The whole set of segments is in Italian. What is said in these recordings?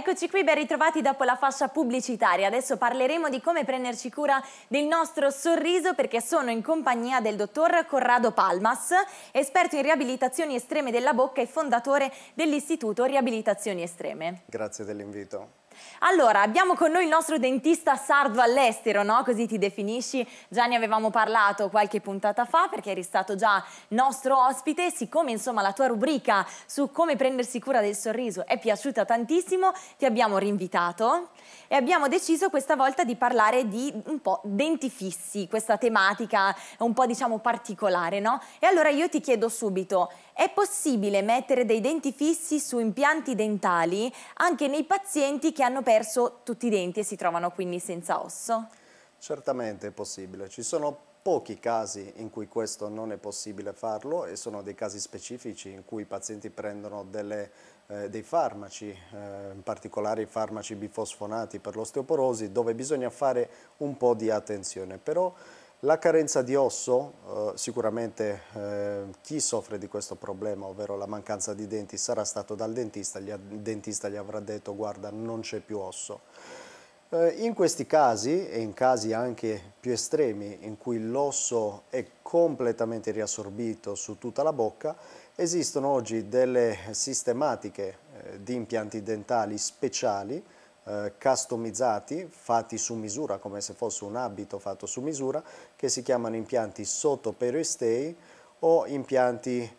Eccoci qui, ben ritrovati dopo la fascia pubblicitaria. Adesso parleremo di come prenderci cura del nostro sorriso perché sono in compagnia del dottor Corrado Palmas, esperto in riabilitazioni estreme della bocca e fondatore dell'Istituto Riabilitazioni Estreme. Grazie dell'invito. Allora, abbiamo con noi il nostro dentista sardo all'estero, no? Così ti definisci. Già ne avevamo parlato qualche puntata fa perché eri stato già nostro ospite. Siccome, insomma, la tua rubrica su come prendersi cura del sorriso è piaciuta tantissimo, ti abbiamo rinvitato e abbiamo deciso questa volta di parlare di un po' denti fissi, questa tematica un po' diciamo particolare, no? E allora io ti chiedo subito, è possibile mettere dei denti fissi su impianti dentali anche nei pazienti che hanno hanno perso tutti i denti e si trovano quindi senza osso? Certamente è possibile, ci sono pochi casi in cui questo non è possibile farlo e sono dei casi specifici in cui i pazienti prendono delle, eh, dei farmaci, eh, in particolare i farmaci bifosfonati per l'osteoporosi, dove bisogna fare un po' di attenzione. Però la carenza di osso, eh, sicuramente eh, chi soffre di questo problema, ovvero la mancanza di denti, sarà stato dal dentista, gli, il dentista gli avrà detto guarda non c'è più osso. Eh, in questi casi e in casi anche più estremi in cui l'osso è completamente riassorbito su tutta la bocca, esistono oggi delle sistematiche di impianti dentali speciali eh, customizzati, fatti su misura, come se fosse un abito fatto su misura, che si chiamano impianti sotto peristei o impianti eh,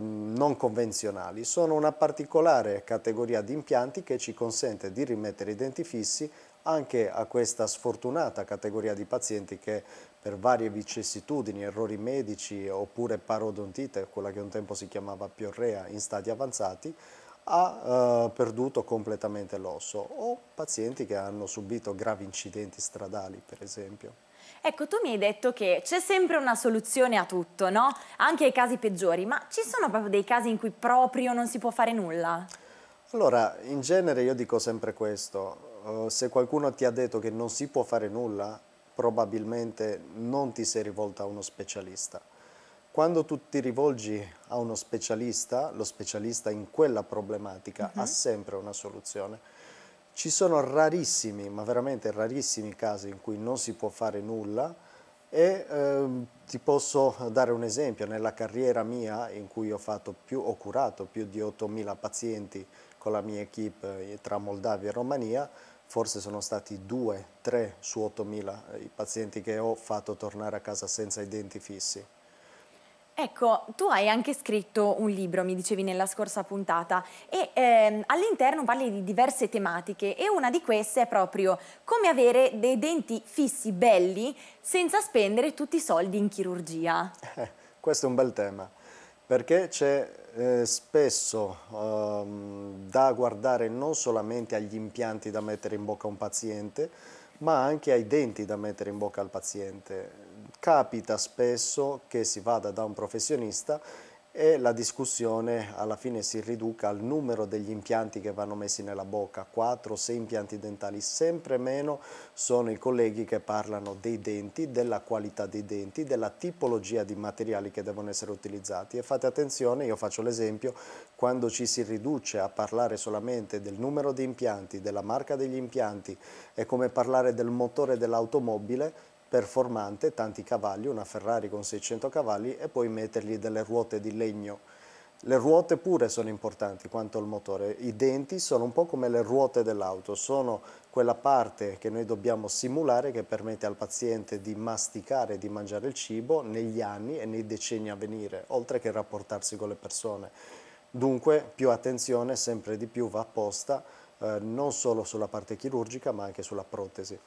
non convenzionali. Sono una particolare categoria di impianti che ci consente di rimettere i denti fissi anche a questa sfortunata categoria di pazienti che per varie vicissitudini, errori medici oppure parodontite, quella che un tempo si chiamava piorrea in stadi avanzati, ha eh, perduto completamente l'osso o pazienti che hanno subito gravi incidenti stradali per esempio. Ecco, tu mi hai detto che c'è sempre una soluzione a tutto, no? Anche ai casi peggiori, ma ci sono proprio dei casi in cui proprio non si può fare nulla? Allora, in genere io dico sempre questo, uh, se qualcuno ti ha detto che non si può fare nulla, probabilmente non ti sei rivolta a uno specialista quando tu ti rivolgi a uno specialista, lo specialista in quella problematica uh -huh. ha mhm. sempre una soluzione. Ci sono rarissimi, ma veramente rarissimi casi in cui non si può fare nulla e eh, ti posso dare un esempio. Nella carriera mia in cui ho, più, ho curato più di 8.000 pazienti con la mia equip eh, tra Moldavia e Romania, forse sono stati 2, 3 su 8.000 eh, i pazienti che ho fatto tornare a casa senza i denti fissi. Ecco, tu hai anche scritto un libro, mi dicevi nella scorsa puntata, e ehm, all'interno parli di diverse tematiche e una di queste è proprio come avere dei denti fissi belli senza spendere tutti i soldi in chirurgia. Eh, questo è un bel tema, perché c'è eh, spesso eh, da guardare non solamente agli impianti da mettere in bocca a un paziente, ma anche ai denti da mettere in bocca al paziente capita spesso che si vada da un professionista e la discussione alla fine si riduca al numero degli impianti che vanno messi nella bocca, 4 6 impianti dentali, sempre meno sono i colleghi che parlano dei denti, della qualità dei denti, della tipologia di materiali che devono essere utilizzati e fate attenzione, io faccio l'esempio, quando ci si riduce a parlare solamente del numero di impianti, della marca degli impianti, è come parlare del motore dell'automobile, performante, tanti cavalli, una Ferrari con 600 cavalli e poi mettergli delle ruote di legno. Le ruote pure sono importanti quanto il motore, i denti sono un po' come le ruote dell'auto, sono quella parte che noi dobbiamo simulare che permette al paziente di masticare, di mangiare il cibo negli anni e nei decenni a venire, oltre che rapportarsi con le persone. Dunque più attenzione sempre di più va posta eh, non solo sulla parte chirurgica ma anche sulla protesi.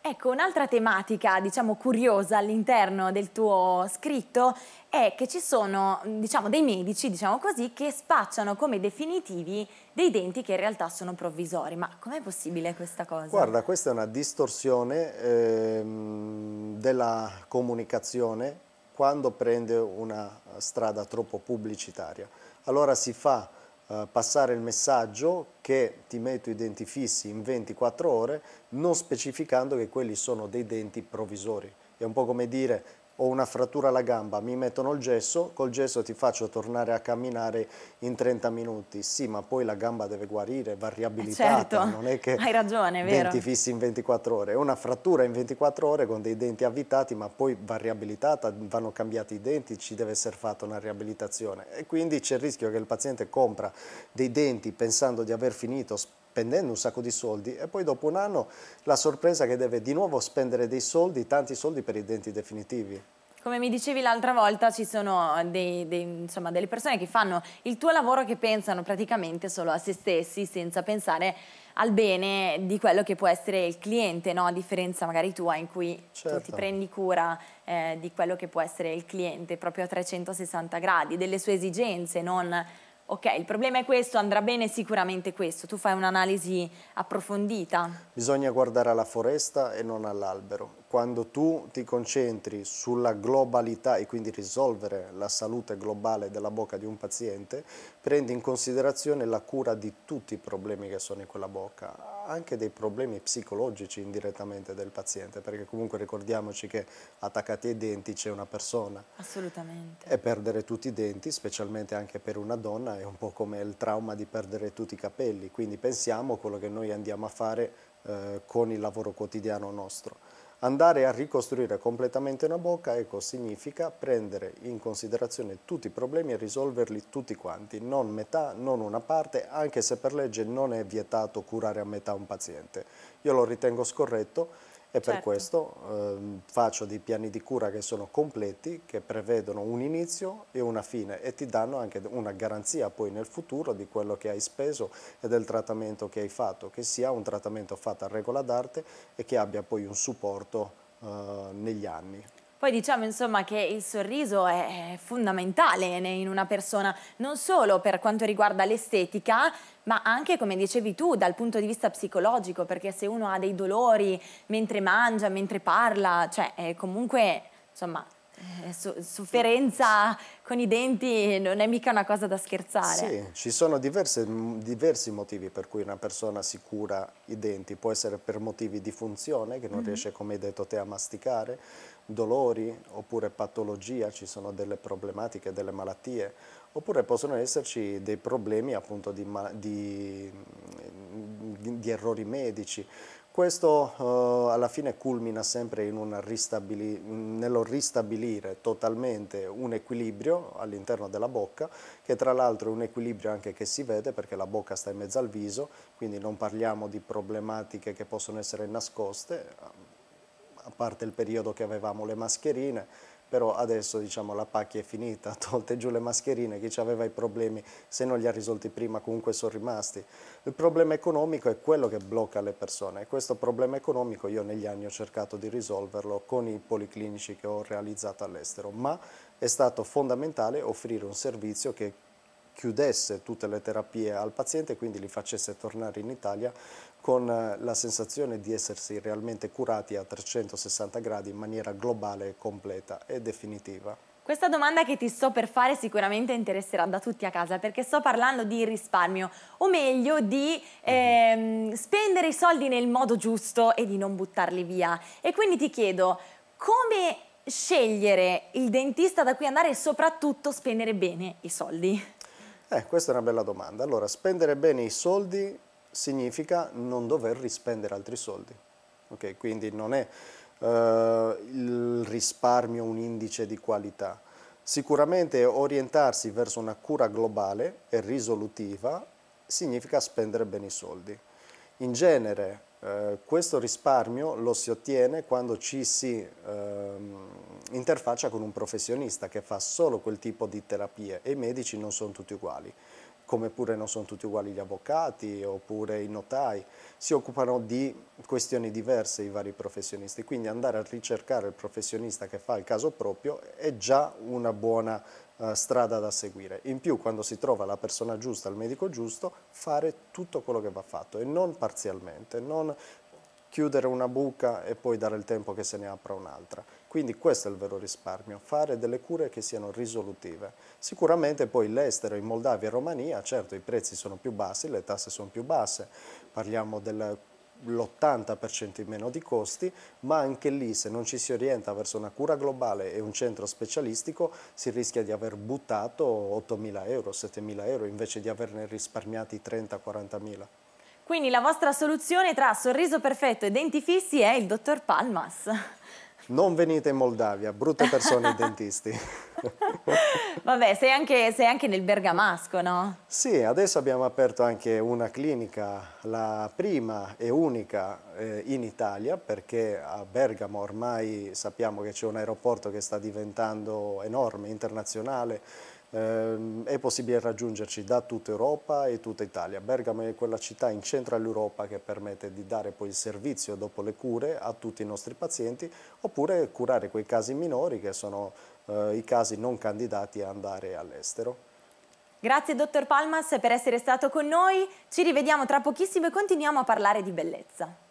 Ecco, un'altra tematica, diciamo, curiosa all'interno del tuo scritto è che ci sono, diciamo, dei medici, diciamo così, che spacciano come definitivi dei denti che in realtà sono provvisori. Ma com'è possibile questa cosa? Guarda, questa è una distorsione ehm, della comunicazione quando prende una strada troppo pubblicitaria. Allora si fa eh, passare il messaggio che ti metto i denti fissi in 24 ore, non specificando che quelli sono dei denti provvisori. È un po' come dire ho una frattura alla gamba, mi mettono il gesso, col gesso ti faccio tornare a camminare in 30 minuti. Sì, ma poi la gamba deve guarire, va riabilitata, certo. non è che Hai ragione, è vero. denti fissi in 24 ore. È una frattura in 24 ore con dei denti avvitati, ma poi va riabilitata, vanno cambiati i denti, ci deve essere fatta una riabilitazione. E quindi c'è il rischio che il paziente compra dei denti pensando di aver finito, spendendo un sacco di soldi e poi dopo un anno la sorpresa che deve di nuovo spendere dei soldi, tanti soldi per i denti definitivi. Come mi dicevi l'altra volta, ci sono eh, dei, dei, insomma, delle persone che fanno il tuo lavoro che pensano praticamente solo a se stessi senza pensare al bene di quello che può essere il cliente, no? a differenza magari tua in cui certo. tu ti certo. prendi cura eh, di quello che può essere il cliente proprio a 360 gradi, delle sue esigenze, non ok, il problema è questo, andrà bene sicuramente questo. Tu fai un'analisi approfondita. Bisogna guardare alla foresta e non all'albero quando tu ti concentri sulla globalità e quindi risolvere la salute globale della bocca di un paziente, prendi in considerazione la cura di tutti i problemi che sono in quella bocca, anche dei problemi psicologici indirettamente del paziente, perché comunque ricordiamoci che attaccati ai denti c'è una persona. Assolutamente. E perdere tutti i denti, specialmente anche per una donna, è un po' come il trauma di perdere tutti i capelli, quindi pensiamo a quello che noi andiamo a fare eh, con il lavoro quotidiano nostro Andare a ricostruire completamente una bocca ecco, significa prendere in considerazione tutti i problemi e risolverli tutti quanti, non metà, non una parte, anche se per legge non è vietato curare a metà un paziente. Io lo ritengo scorretto e certo. per questo eh, faccio dei piani di cura che sono completi, che prevedono un inizio e una fine e ti danno anche una garanzia poi nel futuro di quello che hai speso e del trattamento che hai fatto, che sia un trattamento fatto a regola d'arte e che abbia poi un supporto eh, negli anni. Poi diciamo insomma che il sorriso è fondamentale in una persona, non solo per quanto riguarda l'estetica, ma anche come dicevi tu dal punto di vista psicologico, perché se uno ha dei dolori mentre mangia, mentre parla, cioè comunque insomma eh, sofferenza con i denti non è mica una cosa da scherzare. Sì, ci sono diverse, diversi motivi per cui una persona si cura i denti, può essere per motivi di funzione, che non mm -hmm. riesce, come hai detto te, a masticare, dolori oppure patologia, ci sono delle problematiche, delle malattie, oppure possono esserci dei problemi appunto di, di, di, di errori medici. Questo eh, alla fine culmina sempre ristabili nello ristabilire totalmente un equilibrio all'interno della bocca, che tra l'altro è un equilibrio anche che si vede perché la bocca sta in mezzo al viso, quindi non parliamo di problematiche che possono essere nascoste, a parte il periodo che avevamo le mascherine, però adesso diciamo, la pacchia è finita, tolte giù le mascherine, chi ci aveva i problemi se non li ha risolti prima comunque sono rimasti. Il problema economico è quello che blocca le persone e questo problema economico io negli anni ho cercato di risolverlo con i policlinici che ho realizzato all'estero, ma è stato fondamentale offrire un servizio che chiudesse tutte le terapie al paziente e quindi li facesse tornare in Italia con eh, la sensazione di essersi realmente curati a 360 gradi in maniera globale, completa e definitiva. Questa domanda che ti sto per fare sicuramente interesserà da tutti a casa perché sto parlando di risparmio o meglio di mhm. ehm, spendere i soldi nel modo giusto e di non buttarli via. E quindi ti chiedo come scegliere il dentista da cui andare e soprattutto spendere bene i soldi? Eh, questa è una bella domanda. Allora, spendere bene i soldi significa non dover rispendere altri soldi. Ok, Quindi non è eh, il risparmio un indice di qualità. Sicuramente orientarsi verso una cura globale e risolutiva significa spendere bene i soldi. In genere eh, questo risparmio lo si ottiene quando ci si ehm, interfaccia con un professionista che fa solo quel tipo di terapie e i medici non sono tutti uguali, come pure non sono tutti uguali gli avvocati oppure i notai, si occupano di questioni diverse i vari professionisti, quindi andare a ricercare il professionista che fa il caso proprio è già una buona eh, strada da seguire. In più, quando si trova la persona giusta, il medico giusto, fare tutto quello che va fatto e non parzialmente, non chiudere una buca e poi dare il tempo che se ne apra un'altra. Quindi questo è il vero risparmio, fare delle cure che siano risolutive. Sicuramente poi l'estero, in Moldavia e Romania, certo i prezzi sono più bassi, le tasse sono più basse, parliamo del l'80% in meno di costi, ma anche lì se non ci si orienta verso una cura globale e un centro specialistico si rischia di aver buttato 8.000 euro, 7.000 euro invece di averne risparmiati 30-40.000. Quindi la vostra soluzione tra sorriso perfetto e denti fissi è il dottor Palmas non venite in Moldavia, brutte persone i dentisti. Vabbè, sei anche, sei anche, nel Bergamasco, no? Sì, adesso abbiamo aperto anche una clinica, la prima e unica eh, in Italia, perché a Bergamo ormai sappiamo che c'è un aeroporto che sta diventando enorme, internazionale, Ehm, è possibile raggiungerci da tutta Europa e tutta Italia. Bergamo è quella città in centro all'Europa che permette di dare poi il servizio dopo le cure a tutti i nostri pazienti oppure curare quei casi minori che sono eh, i casi non candidati a andare all'estero. Grazie dottor Palmas per essere stato con noi, ci rivediamo tra pochissimo e continuiamo a parlare di bellezza.